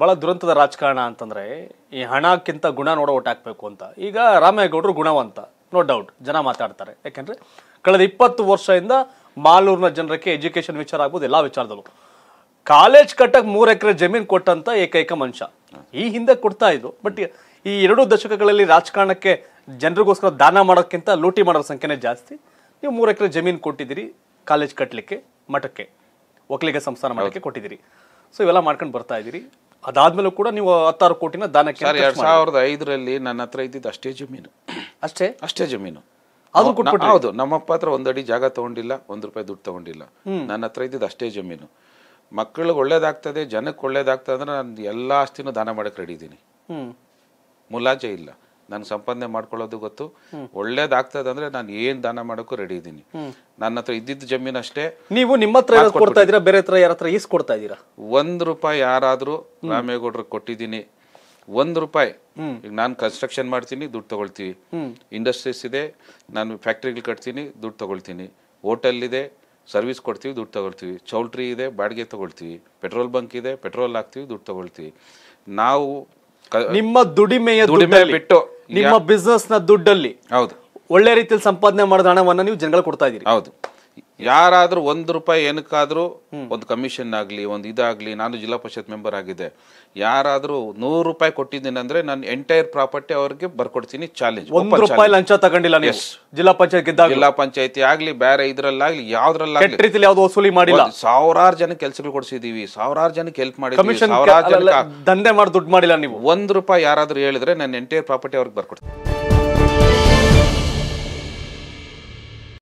ಭಾಳ ದುರಂತದ ರಾಜಕಾರಣ ಅಂತಂದರೆ ಈ ಹಣಕ್ಕಿಂತ ಗುಣ ನೋಡೋ ಹಾಕಬೇಕು ಅಂತ ಈಗ ರಾಮೇಗೌಡರು ಗುಣವಂತ ನೋ ಡೌಟ್ ಜನ ಮಾತಾಡ್ತಾರೆ ಯಾಕೆಂದರೆ ಕಳೆದ ಇಪ್ಪತ್ತು ವರ್ಷದಿಂದ ಮಾಲೂರಿನ ಜನರಕ್ಕೆ ಎಜುಕೇಷನ್ ವಿಚಾರ ಆಗ್ಬೋದು ಎಲ್ಲ ವಿಚಾರದಲ್ಲೂ ಕಾಲೇಜ್ ಕಟ್ಟಕ್ಕೆ ಮೂರು ಎಕರೆ ಜಮೀನು ಕೊಟ್ಟಂತ ಏಕೈಕ ಮನುಷ್ಯ ಈ ಹಿಂದೆ ಕೊಡ್ತಾ ಇದ್ರು ಬಟ್ ಈ ಎರಡು ದಶಕಗಳಲ್ಲಿ ರಾಜಕಾರಣಕ್ಕೆ ಜನರಿಗೋಸ್ಕರ ದಾನ ಮಾಡೋಕ್ಕಿಂತ ಲೂಟಿ ಮಾಡೋ ಸಂಖ್ಯೆನೇ ಜಾಸ್ತಿ ನೀವು ಮೂರು ಎಕರೆ ಜಮೀನು ಕೊಟ್ಟಿದ್ದೀರಿ ಕಾಲೇಜ್ ಕಟ್ಟಲಿಕ್ಕೆ ಮಠಕ್ಕೆ ಒಕ್ಕಲಿಗ ಸಂಸ್ಥಾನ ಮಾಡೋಕ್ಕೆ ಕೊಟ್ಟಿದ್ದೀರಿ ಸೊ ಇವೆಲ್ಲ ಮಾಡ್ಕೊಂಡು ಬರ್ತಾ ಇದ್ದೀರಿ ಅದಾದ್ಮೇಲೆ ಕೂಡ ನೀವು ಹತ್ತಾರು ಕೋಟಿನ ದಾನಕ್ಕೆ ಎರಡ್ ಸಾವಿರದ ಐದರಲ್ಲಿ ನನ್ನ ಹತ್ರ ಇದ್ದಿದ್ದು ಅಷ್ಟೇ ಜಮೀನು ಅಷ್ಟೇ ಅಷ್ಟೇ ಜಮೀನು ಅದು ಕೊಟ್ಬಿಟ್ಟು ಹೌದು ನಮ್ಮಪ್ಪ ಹತ್ರ ಒಂದಡಿ ಜಾಗ ತಗೊಂಡಿಲ್ಲ ಒಂದ್ ರೂಪಾಯಿ ದುಡ್ಡು ತಗೊಂಡಿಲ್ಲ ನನ್ನ ಹತ್ರ ಇದ್ದಿದ್ದು ಅಷ್ಟೇ ಜಮೀನು ಮಕ್ಕಳಿಗೆ ಒಳ್ಳೇದಾಗ್ತದೆ ಜನಕ್ಕೆ ಒಳ್ಳೇದಾಗ್ತದೆ ಅಂದ್ರೆ ನಾನು ಎಲ್ಲಾ ಆಸ್ತಿನೂ ದಾನ ಮಾಡಕ್ ರೆಡಿ ಇದ್ದೀನಿ ಮುಲಾಜೆ ಇಲ್ಲ ನಾನು ಸಂಪಾದನೆ ಮಾಡ್ಕೊಳ್ಳೋದು ಗೊತ್ತು ಒಳ್ಳೇದಾಗ್ತದೆ ಅಂದ್ರೆ ನಾನು ಏನ್ ದಾನ ಮಾಡೋಕ್ಕೂ ರೆಡಿ ಇದ್ದೀನಿ ನನ್ನ ಹತ್ರ ಇದ್ದಿದ್ದ ಜಮೀನ್ ಅಷ್ಟೇ ನೀವು ನಿಮ್ಮ ಹತ್ರ ಕೊಡ್ತಾ ಇದ್ದೀರಾ ಬೇರೆ ಹತ್ರ ಯಾರ ಹತ್ರ ಕೊಡ್ತಾ ಇದ್ದೀರಾ ಒಂದ್ ರೂಪಾಯಿ ಯಾರಾದ್ರೂ ರಾಮೇಗೌಡ್ರಿಗೆ ಕೊಟ್ಟಿದ್ದೀನಿ ಒಂದ್ ರೂಪಾಯಿ ಈಗ ನಾನು ಕನ್ಸ್ಟ್ರಕ್ಷನ್ ಮಾಡ್ತೀನಿ ದುಡ್ಡು ತಗೊಳ್ತೀವಿ ಇಂಡಸ್ಟ್ರೀಸ್ ಇದೆ ನಾನು ಫ್ಯಾಕ್ಟ್ರಿಗಳು ಕಟ್ತೀನಿ ದುಡ್ಡು ತಗೊಳ್ತೀನಿ ಹೋಟೆಲ್ ಇದೆ ಸರ್ವಿಸ್ ಕೊಡ್ತೀವಿ ದುಡ್ಡು ತಗೊಳ್ತೀವಿ ಚೌಲ್ಟ್ರಿ ಇದೆ ಬಾಡಿಗೆ ತಗೊಳ್ತೀವಿ ಪೆಟ್ರೋಲ್ ಬಂಕ್ ಇದೆ ಪೆಟ್ರೋಲ್ ಹಾಕ್ತೀವಿ ದುಡ್ಡು ತಗೊಳ್ತೀವಿ ನಾವು ನಿಮ್ಮ ದುಡಿಮೆಯ ದುಡಿಮೆ ಬಿಟ್ಟು ನಿಮ್ಮ ಬಿಸ್ನೆಸ್ ನ ದುಡ್ಡಲ್ಲಿ ಹೌದು ಒಳ್ಳೆ ರೀತಿಯಲ್ಲಿ ಸಂಪಾದನೆ ಮಾಡಿದ ಹಣವನ್ನ ನೀವು ಜನಗಳು ಕೊಡ್ತಾ ಇದೀರಿ ಹೌದು ಯಾರಾದರೂ ಒಂದು ರೂಪಾಯಿ ಏನಕ್ಕಾದರೂ ಒಂದು ಕಮಿಷನ್ ಆಗಲಿ ಒಂದು ಇದಾಗಲಿ ನಾನು ಜಿಲ್ಲಾ ಪರಿಷತ್ ಮೆಂಬರ್ ಆಗಿದೆ ಯಾರಾದರೂ ನೂರು ರೂಪಾಯಿ ಕೊಟ್ಟಿದ್ದೀನಿ ಅಂದ್ರೆ ನಾನು ಎಂಟೈರ್ ಪ್ರಾಪರ್ಟಿ ಅವ್ರಿಗೆ ಬರ್ಕೊಡ್ತೀನಿ ಚಾಲೆಂಜ್ ಒಂದು ರೂಪಾಯಿ ಲಂಚ ತಗೊಂಡಿಲ್ಲ ಜಿಲ್ಲಾ ಪಂಚಾಯತ್ ಜಿಲ್ಲಾ ಪಂಚಾಯತಿ ಆಗಲಿ ಬೇರೆ ಇದರಲ್ಲಾಗಲಿ ಯಾವ್ದ್ರಲ್ಲಾಗಲಿ ರೀತಿಯಲ್ಲಿ ವಸೂಲಿ ಮಾಡಿಲ್ಲ ಸಾವಿರಾರು ಜನ ಕೆಲಸಗಳು ಕೊಡ್ಸಿದೀವಿ ಸಾವಿರಾರು ಜನಕ್ಕೆ ಹೆಲ್ಪ್ ಮಾಡಿ ಕಮಿಷನ್ ದಂಧೆ ಮಾಡಿ ದುಡ್ಡು ಮಾಡಿಲ್ಲ ನೀವು ಒಂದು ರೂಪಾಯಿ ಯಾರಾದರೂ ಹೇಳಿದ್ರೆ ನಾನು ಎಂಟೈರ್ ಪ್ರಾಪರ್ಟಿ ಅವ್ರಿಗೆ ಬರ್ಕೊಡ್ತೀನಿ